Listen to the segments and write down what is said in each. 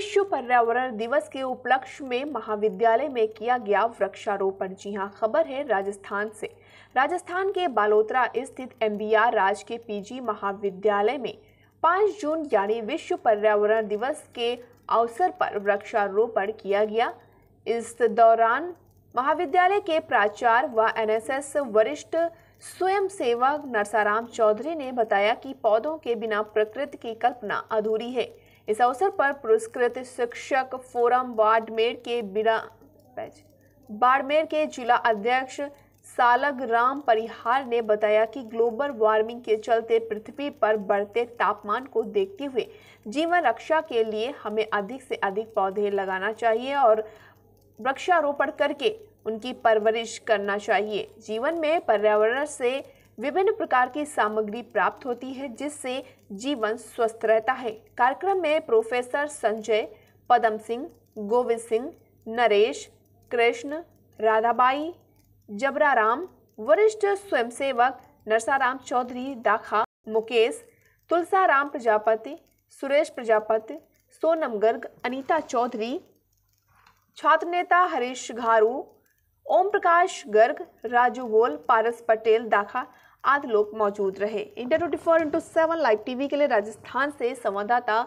विश्व पर्यावरण दिवस के उपलक्ष्य में महाविद्यालय में किया गया वृक्षारोपण जी हाँ खबर है राजस्थान से राजस्थान के बालोतरा स्थित एम आर राज के पीजी महाविद्यालय में 5 जून यानी विश्व पर्यावरण दिवस के अवसर पर वृक्षारोपण किया गया इस दौरान महाविद्यालय के प्राचार्य व एनएसएस वरिष्ठ स्वयं सेवक नरसाराम चौधरी ने बताया कि पौधों के बिना प्रकृति की कल्पना अधूरी है इस अवसर पर पुरस्कृत शिक्षक फोरम बाड़मेर के बिना बाड़मेर के जिला अध्यक्ष सालग राम परिहार ने बताया कि ग्लोबल वार्मिंग के चलते पृथ्वी पर बढ़ते तापमान को देखते हुए जीवन रक्षा के लिए हमें अधिक से अधिक पौधे लगाना चाहिए और वृक्षारोपण करके उनकी परवरिश करना चाहिए जीवन में पर्यावरण से विभिन्न प्रकार की सामग्री प्राप्त होती है जिससे जीवन स्वस्थ रहता है कार्यक्रम में प्रोफेसर संजय पदम सिंह गोविंद सिंह नरेश कृष्ण राधाबाई जबराराम वरिष्ठ स्वयंसेवक नरसाराम चौधरी दाखा मुकेश तुलसाराम प्रजापति सुरेश प्रजापति सोनम गर्ग अनीता चौधरी छात्र नेता हरीश घारू ओम प्रकाश गर्ग राजू गोल पारस पटेल दाखा आदि लोग मौजूद रहे India twenty four into seven live TV के लिए राजस्थान से संवाददाता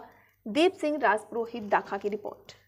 दीप सिंह राजपुरोहित दाखा की रिपोर्ट